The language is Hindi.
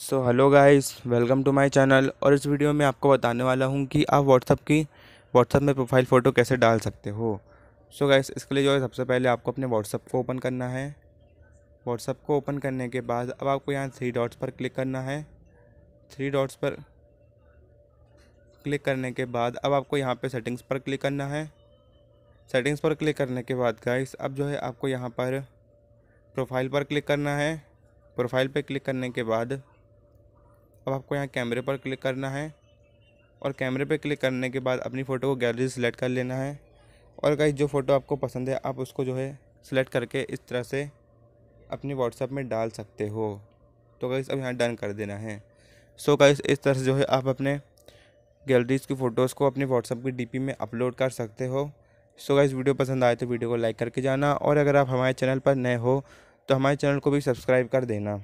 so hello guys welcome to my channel और इस वीडियो में आपको बताने वाला हूँ कि आप व्हाट्सअप की व्हाट्सअप में प्रोफाइल फ़ोटो कैसे डाल सकते हो सो so गाइस इसके लिए जो है सबसे पहले आपको अपने व्हाट्सअप को ओपन करना है व्हाट्सअप को ओपन करने के बाद अब आपको यहाँ थ्री डॉट्स पर क्लिक करना है थ्री डॉट्स पर क्लिक करने के बाद अब आपको यहाँ पर सेटिंग्स पर क्लिक करना है सेटिंग्स पर क्लिक करने के बाद गाइस अब जो है आपको यहाँ पर प्रोफाइल पर क्लिक करना है प्रोफाइल पर क्लिक करने के बाद अब आपको यहाँ कैमरे पर क्लिक करना है और कैमरे पर क्लिक करने के बाद अपनी फ़ोटो को गैलरी सेलेक्ट कर लेना है और कहीं जो फ़ोटो आपको पसंद है आप उसको जो है सिलेक्ट करके इस तरह से अपने व्हाट्सएप में डाल सकते हो तो गाइस अब यहाँ डन कर देना है सो so गाइस इस तरह से जो है आप अपने गैलरीज़ की फ़ोटोज़ को अपने व्हाट्सएप की डीपी में अपलोड कर सकते हो सो so गाइस वीडियो पसंद आए तो वीडियो को लाइक करके जाना और अगर आप हमारे चैनल पर नए हो तो हमारे चैनल को भी सब्सक्राइब कर देना